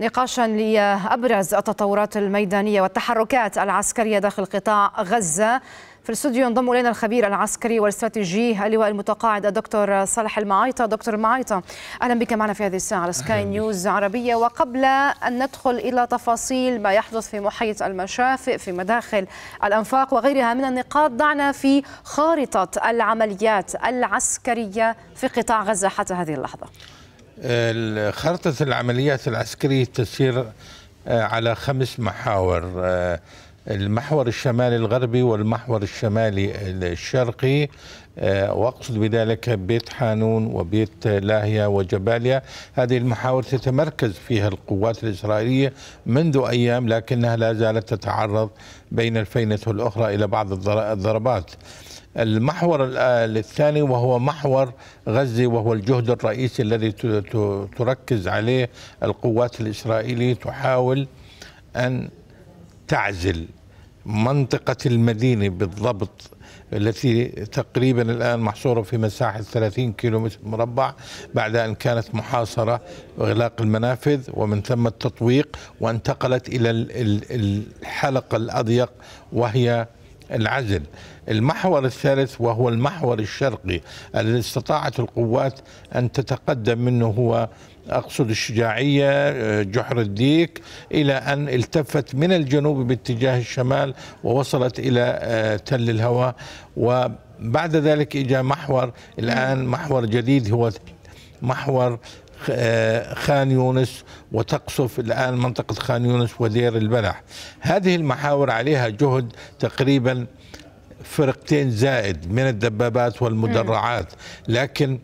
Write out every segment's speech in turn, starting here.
نقاشا لابرز التطورات الميدانيه والتحركات العسكريه داخل قطاع غزه في الاستوديو ينضم الينا الخبير العسكري والاستراتيجي اللواء المتقاعد الدكتور صالح المعايطه دكتور معايطه اهلا بك معنا في هذه الساعه على سكاي نيوز عربيه وقبل ان ندخل الى تفاصيل ما يحدث في محيط المشافئ في مداخل الانفاق وغيرها من النقاط ضعنا في خارطه العمليات العسكريه في قطاع غزه حتى هذه اللحظه خرطة العمليات العسكرية تسير آه، على خمس محاور آه، المحور الشمالي الغربي والمحور الشمالي الشرقي آه، واقصد بذلك بيت حانون وبيت لاهيا وجباليا هذه المحاور تتمركز فيها القوات الاسرائيليه منذ ايام لكنها لا زالت تتعرض بين الفينه والاخرى الى بعض الضربات. المحور الثاني وهو محور غزة وهو الجهد الرئيسي الذي تركز عليه القوات الإسرائيلية تحاول أن تعزل منطقة المدينة بالضبط التي تقريبا الآن محصورة في مساحة 30 متر مربع بعد أن كانت محاصرة وإغلاق المنافذ ومن ثم التطويق وانتقلت إلى الحلقة الأضيق وهي العزل المحور الثالث وهو المحور الشرقي الذي استطاعت القوات أن تتقدم منه هو أقصد الشجاعية آه، جحر الديك إلى أن التفت من الجنوب باتجاه الشمال ووصلت إلى آه، تل الهوى وبعد ذلك إجا محور الآن محور جديد هو محور آه، خان يونس وتقصف الآن منطقة خان يونس ودير البلح هذه المحاور عليها جهد تقريبا فرقتين زائد من الدبابات والمدرعات لكن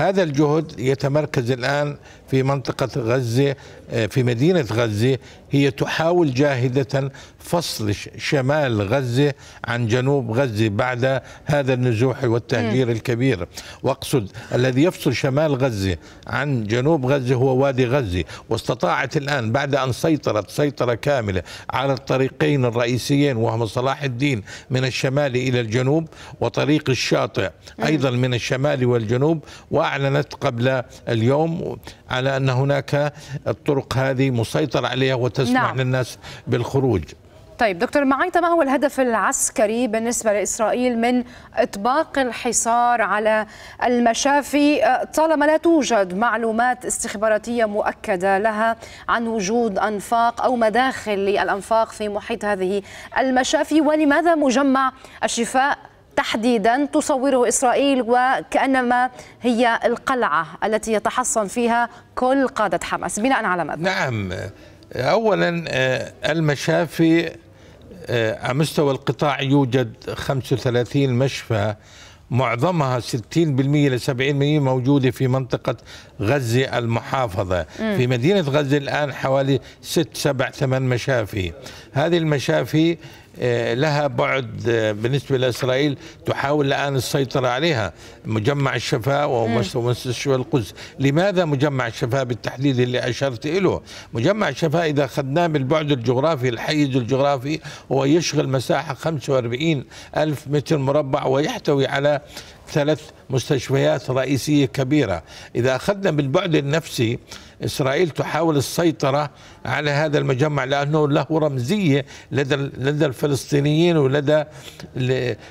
هذا الجهد يتمركز الآن في منطقة غزة آه، في مدينة غزة هي تحاول جاهدة فصل شمال غزة عن جنوب غزة بعد هذا النزوح والتهجير الكبير واقصد الذي يفصل شمال غزة عن جنوب غزة هو وادي غزة واستطاعت الآن بعد أن سيطرت سيطرة كاملة على الطريقين الرئيسيين وهما صلاح الدين من الشمال إلى الجنوب وطريق الشاطئ أيضا من الشمال والجنوب وأعلنت قبل اليوم عن على أن هناك الطرق هذه مسيطر عليها وتسمح نعم. للناس بالخروج طيب دكتور معيطة ما هو الهدف العسكري بالنسبة لإسرائيل من إطباق الحصار على المشافي أه، طالما لا توجد معلومات استخباراتية مؤكدة لها عن وجود أنفاق أو مداخل للأنفاق في محيط هذه المشافي ولماذا مجمع الشفاء تحديدا تصوره إسرائيل وكأنما هي القلعة التي يتحصن فيها كل قادة حماس بناء على ماذا؟ نعم أولا آه، المشافي آه، على مستوى القطاع يوجد 35 مشفى معظمها 60% ل 70% موجودة في منطقة غزة المحافظة م. في مدينة غزة الآن حوالي 6 7 8 مشافي هذه المشافي آه، لها بعد آه، بالنسبة لإسرائيل تحاول الآن السيطرة عليها مجمع الشفاء ومستشفى القدس لماذا مجمع الشفاء بالتحديد اللي أشرت إله مجمع الشفاء إذا أخذناه بالبعد الجغرافي الحيز الجغرافي هو يشغل مساحة 45 ألف متر مربع ويحتوي على ثلاث مستشفيات رئيسية كبيرة إذا أخذنا بالبعد النفسي إسرائيل تحاول السيطرة على هذا المجمع لأنه له رمزية لدى لدى الفلسطينيين ولدى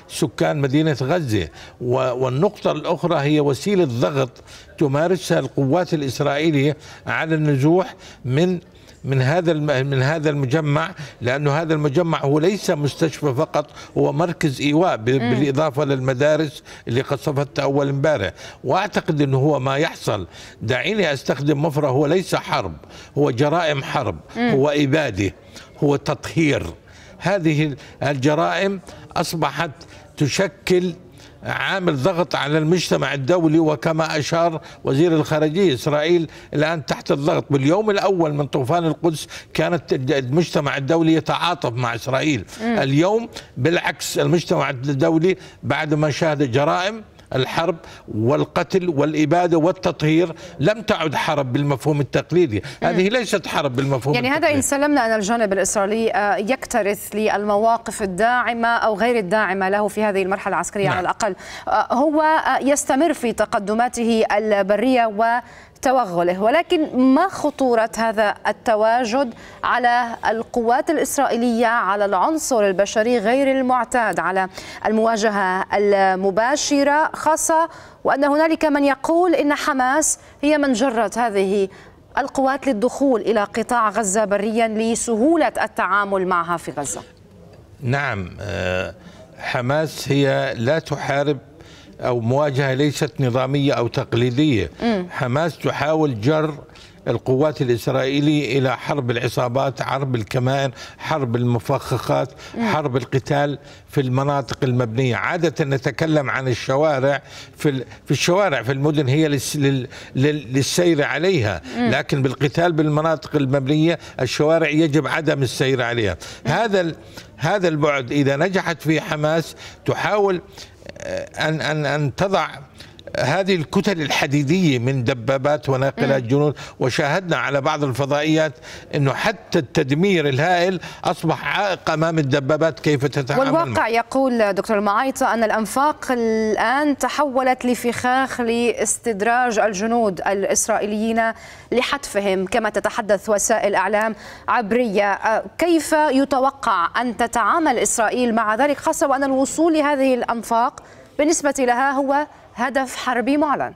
سكان مدينة غزة والنقطة الأخرى هي وسيلة ضغط تمارسها القوات الإسرائيلية على النزوح من من هذا من هذا المجمع لانه هذا المجمع هو ليس مستشفى فقط هو مركز ايواء بالاضافه للمدارس اللي قصفتها اول امبارح واعتقد انه هو ما يحصل دعيني استخدم مفرغ هو ليس حرب هو جرائم حرب هو اباده هو تطهير هذه الجرائم اصبحت تشكل عامل ضغط على المجتمع الدولي وكما أشار وزير الخارجية إسرائيل الآن تحت الضغط باليوم الأول من طوفان القدس كانت المجتمع الدولي يتعاطف مع إسرائيل م. اليوم بالعكس المجتمع الدولي بعد ما شاهد جرائم الحرب والقتل والإبادة والتطهير لم تعد حرب بالمفهوم التقليدي هذه ليست حرب بالمفهوم يعني التقليدي. هذا إن سلمنا أن الجانب الإسرائيلي آه، يكترث للمواقف الداعمة أو غير الداعمة له في هذه المرحلة العسكرية نعم. على الأقل آه، هو آه، يستمر في تقدماته البرية و توغله ولكن ما خطورة هذا التواجد على القوات الإسرائيلية على العنصر البشري غير المعتاد على المواجهة المباشرة خاصة وأن هنالك من يقول إن حماس هي من جرت هذه القوات للدخول إلى قطاع غزة بريا لسهولة التعامل معها في غزة نعم آه، حماس هي لا تحارب أو مواجهة ليست نظامية أو تقليدية م. حماس تحاول جر القوات الإسرائيلية إلى حرب العصابات حرب الكمائن حرب المفخخات حرب القتال في المناطق المبنية عادة نتكلم عن الشوارع في, في الشوارع في المدن هي للسير عليها لكن بالقتال بالمناطق المبنية الشوارع يجب عدم السير عليها هذا هذا البعد إذا نجحت فيه حماس تحاول أن أن أن تضع هذه الكتل الحديدية من دبابات وناقلات جنود وشاهدنا على بعض الفضائيات أنه حتى التدمير الهائل أصبح عائق أمام الدبابات كيف تتعامل والواقع معه. يقول دكتور معايطة أن الأنفاق الآن تحولت لفخاخ لاستدراج الجنود الإسرائيليين لحتفهم كما تتحدث وسائل أعلام عبرية كيف يتوقع أن تتعامل إسرائيل مع ذلك خاصة وأن الوصول لهذه الأنفاق بالنسبة لها هو هدف حربي معلن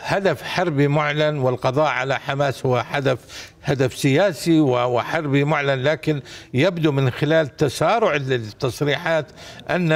هدف حربي معلن والقضاء على حماس هو هدف هدف سياسي وحربي معلن لكن يبدو من خلال تسارع التصريحات ان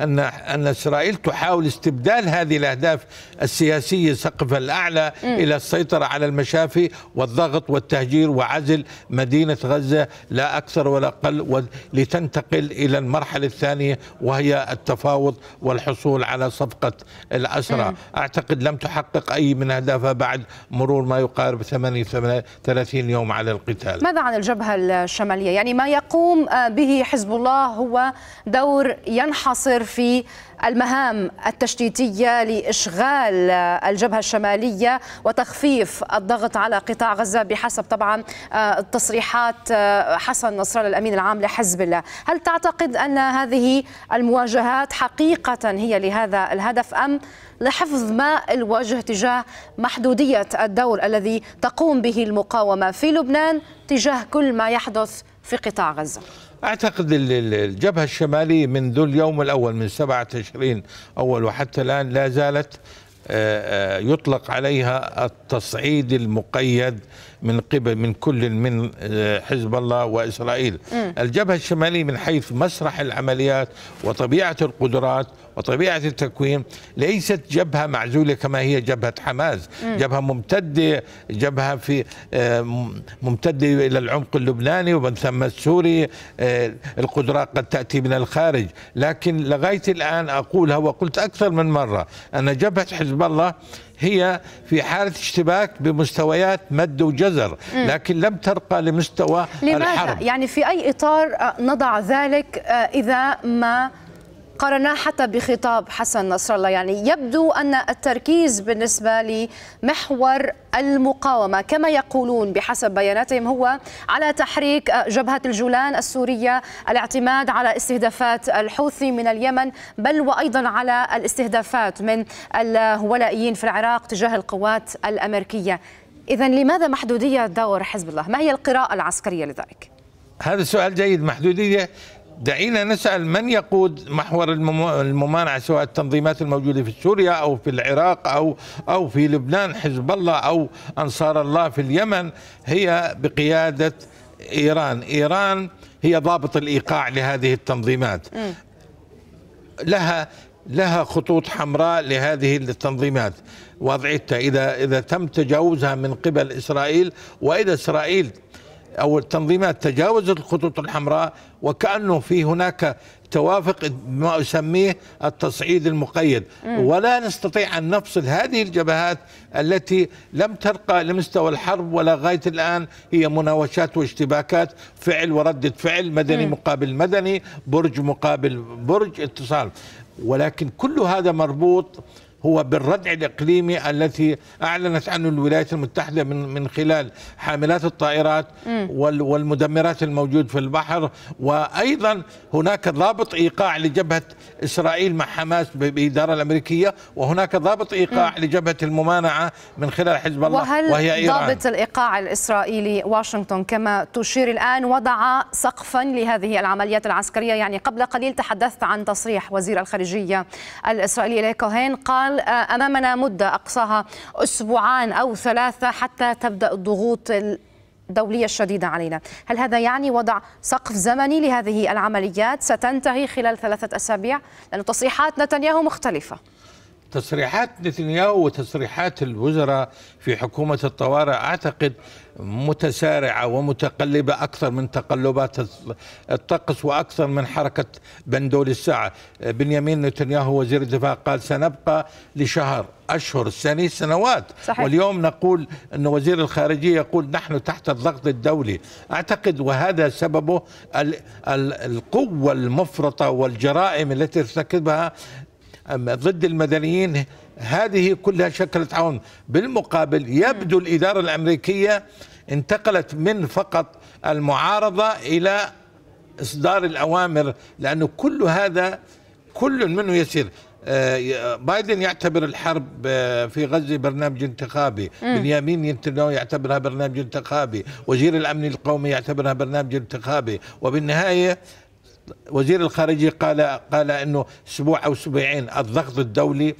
ان ان اسرائيل تحاول استبدال هذه الاهداف السياسيه سقفها الاعلى الى السيطره على المشافي والضغط والتهجير وعزل مدينه غزه لا اكثر ولا اقل لتنتقل الى المرحله الثانيه وهي التفاوض والحصول على صفقه الاسرى اعتقد لم تحقق اي من اهدافها بعد مرور ما يقارب 38 يوم اليوم على القتال ماذا عن الجبهة الشمالية؟ يعني ما يقوم آه، به حزب الله هو دور ينحصر في المهام التشتيتية لإشغال الجبهة الشمالية وتخفيف الضغط على قطاع غزة بحسب طبعا آه، تصريحات آه، حسن الله الأمين العام لحزب الله هل تعتقد أن هذه المواجهات حقيقة هي لهذا الهدف أم لحفظ ماء الوجه تجاه محدودية الدور الذي تقوم به المقاومة في لبنان تجاه كل ما يحدث في قطاع غزة أعتقد الجبهة الشمالية منذ اليوم الأول من 7 تشرين أول وحتى الآن لا زالت آه، آه، يطلق عليها التصعيد المقيد من قبل من كل من آه، حزب الله واسرائيل. الجبهه الشماليه من حيث مسرح العمليات وطبيعه القدرات وطبيعه التكوين ليست جبهه معزوله كما هي جبهه حماس، جبهه ممتده جبهه في ممتده الى العمق اللبناني ومن ثم السوري القدرات قد تاتي من الخارج، لكن لغايه الان اقولها وقلت اكثر من مره ان جبهه حزب حزب الله هي في حالة اشتباك بمستويات مد وجزر لكن لم ترقى لمستوى لماذا؟ الحرب يعني في أي إطار نضع ذلك آه، إذا ما قارناه حتى بخطاب حسن نصر الله يعني يبدو أن التركيز بالنسبة لمحور المقاومة كما يقولون بحسب بياناتهم هو على تحريك جبهة الجولان السورية الاعتماد على استهدافات الحوثي من اليمن بل وأيضا على الاستهدافات من الولائيين في العراق تجاه القوات الأمريكية إذا لماذا محدودية دور حزب الله؟ ما هي القراءة العسكرية لذلك؟ هذا السؤال جيد محدودية دعينا نسأل من يقود محور الممانعة سواء التنظيمات الموجودة في سوريا أو في العراق أو أو في لبنان حزب الله أو أنصار الله في اليمن هي بقيادة إيران إيران هي ضابط الإيقاع لهذه التنظيمات لها لها خطوط حمراء لهذه التنظيمات وضعتها إذا إذا تم تجاوزها من قبل إسرائيل وإذا إسرائيل أو التنظيمات تجاوزت الخطوط الحمراء وكأنه في هناك توافق ما أسميه التصعيد المقيد م. ولا نستطيع أن نفصل هذه الجبهات التي لم ترقى لمستوى الحرب ولا غاية الآن هي مناوشات واشتباكات فعل وردة فعل مدني م. مقابل مدني برج مقابل برج اتصال ولكن كل هذا مربوط هو بالردع الاقليمي التي اعلنت عنه الولايات المتحده من من خلال حاملات الطائرات والمدمرات الموجود في البحر وايضا هناك ضابط ايقاع لجبهه اسرائيل مع حماس بالاداره الامريكيه وهناك ضابط ايقاع لجبهه الممانعه من خلال حزب الله وهل وهي ايران ضابط الايقاع الاسرائيلي واشنطن كما تشير الان وضع سقفا لهذه العمليات العسكريه يعني قبل قليل تحدثت عن تصريح وزير الخارجيه الاسرائيلي كوهين قال يظل آه، أمامنا مدة أقصاها أسبوعان أو ثلاثة حتى تبدأ الضغوط الدولية الشديدة علينا هل هذا يعني وضع سقف زمني لهذه العمليات ستنتهي خلال ثلاثة أسابيع لأن تصريحات نتنياهو مختلفة تصريحات نتنياهو وتصريحات الوزراء في حكومة الطوارئ أعتقد متسارعة ومتقلبة أكثر من تقلبات الطقس وأكثر من حركة بندول الساعة بنيامين نتنياهو وزير الدفاع قال سنبقى لشهر أشهر سنة سنوات صحيح. واليوم نقول أن وزير الخارجية يقول نحن تحت الضغط الدولي أعتقد وهذا سببه القوة المفرطة والجرائم التي ارتكبها ضد المدنيين هذه كلها شكلت عون بالمقابل يبدو الإدارة الأمريكية انتقلت من فقط المعارضة إلى إصدار الأوامر لأنه كل هذا كل منه يسير آه، بايدن يعتبر الحرب آه، في غزة برنامج انتخابي بنيامين نتنياهو يعتبرها برنامج انتخابي وزير الأمن القومي يعتبرها برنامج انتخابي وبالنهاية وزير الخارجية قال قال انه اسبوع او اسبوعين الضغط الدولي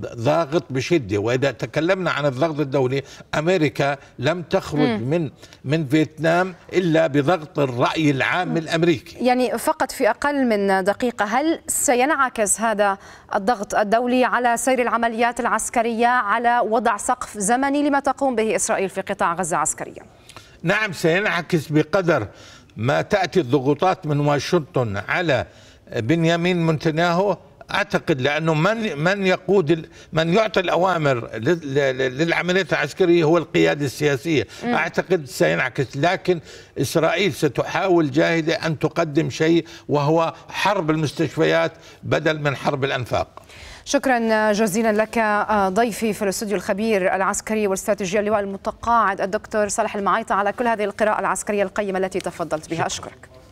ضاغط بشده واذا تكلمنا عن الضغط الدولي امريكا لم تخرج م. من من فيتنام الا بضغط الراي العام م. الامريكي يعني فقط في اقل من دقيقه هل سينعكس هذا الضغط الدولي على سير العمليات العسكريه على وضع سقف زمني لما تقوم به اسرائيل في قطاع غزه عسكريا نعم سينعكس بقدر ما تأتي الضغوطات من واشنطن على بنيامين منتناهو اعتقد لانه من من يقود من يعطي الاوامر للعمليات العسكريه هو القياده السياسيه، م. اعتقد سينعكس لكن اسرائيل ستحاول جاهده ان تقدم شيء وهو حرب المستشفيات بدل من حرب الانفاق. شكرا جزيلا لك آه، ضيفي في الاستوديو الخبير العسكري والاستراتيجيه اللواء المتقاعد الدكتور صالح المعيطه على كل هذه القراءه العسكريه القيمه التي تفضلت بها اشكرك